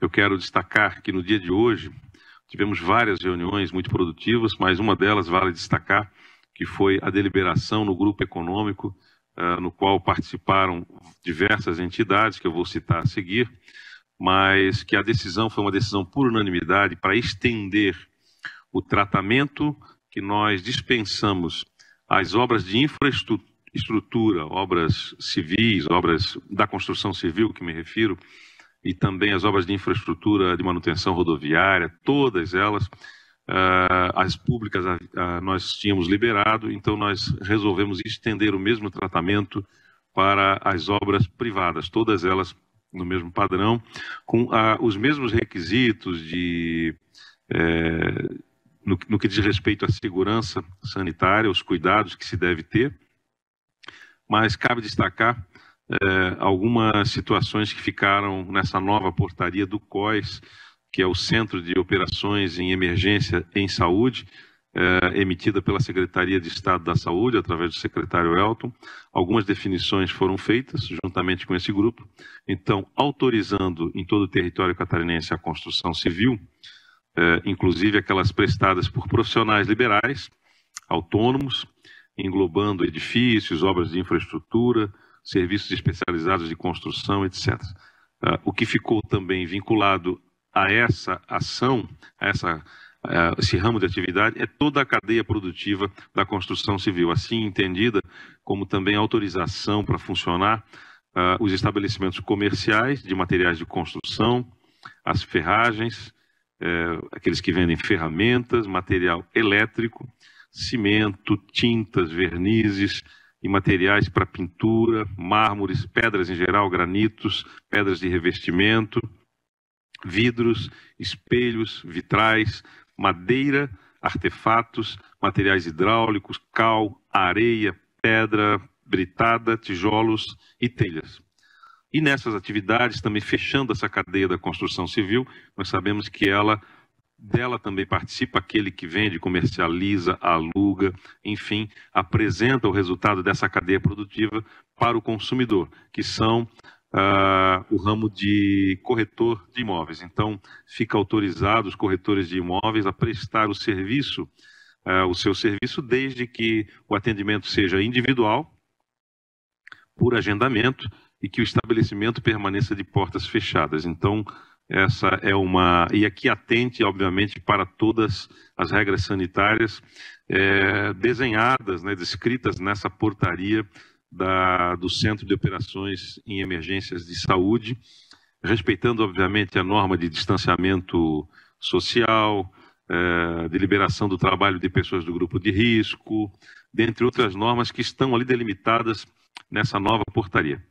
Eu quero destacar que no dia de hoje tivemos várias reuniões muito produtivas, mas uma delas vale destacar que foi a deliberação no grupo econômico, uh, no qual participaram diversas entidades que eu vou citar a seguir, mas que a decisão foi uma decisão por unanimidade para estender o tratamento que nós dispensamos às obras de infraestrutura, obras civis, obras da construção civil, que me refiro, e também as obras de infraestrutura de manutenção rodoviária, todas elas, ah, as públicas ah, ah, nós tínhamos liberado, então nós resolvemos estender o mesmo tratamento para as obras privadas, todas elas no mesmo padrão, com os mesmos requisitos de. Eh, no, no, que diz respeito à segurança sanitária, os cuidados que se deve ter, mas cabe destacar eh, algumas situações que ficaram nessa nova portaria do COIS, que é o Centro de Operações em Emergência em Saúde, eh, emitida pela Secretaria de Estado da Saúde, através do secretário Elton. Algumas definições foram feitas juntamente com esse grupo. Então, autorizando em todo o território catarinense a construção civil, eh, inclusive aquelas prestadas por profissionais liberais, autônomos, englobando edifícios, obras de infraestrutura, serviços especializados de construção, etc. Uh, ah, o que ficou também vinculado a essa ação, a essa ah, esse ramo de atividade é toda a cadeia produtiva da construção civil, assim entendida como também autorização para funcionar uh, os estabelecimentos comerciais de materiais de construção, as ferragens, eh, aqueles que vendem ferramentas, material elétrico, cimento, tintas, vernizes, e materiais para pintura, mármores, pedras em geral, granitos, pedras de revestimento, vidros, espelhos, vitrais, madeira, artefatos, materiais hidráulicos, cal, areia, pedra, britada, tijolos e telhas. E nessas atividades, também fechando essa cadeia da construção civil, nós sabemos que ela dela também participa aquele que vende, comercializa, aluga, enfim, apresenta o resultado dessa cadeia produtiva para o consumidor, que são uh, o ramo de corretor de imóveis. Então, fica autorizado os corretores de imóveis a prestar o serviço, uh, o seu serviço, desde que o atendimento seja individual, por agendamento, e que o estabelecimento permaneça de portas fechadas. Então, essa é uma. E aqui atente, obviamente, para todas as regras sanitárias é, desenhadas, né, descritas nessa portaria da, do Centro de Operações em Emergências de Saúde, respeitando, obviamente, a norma de distanciamento social, é, de liberação do trabalho de pessoas do grupo de risco, dentre outras normas que estão ali delimitadas nessa nova portaria.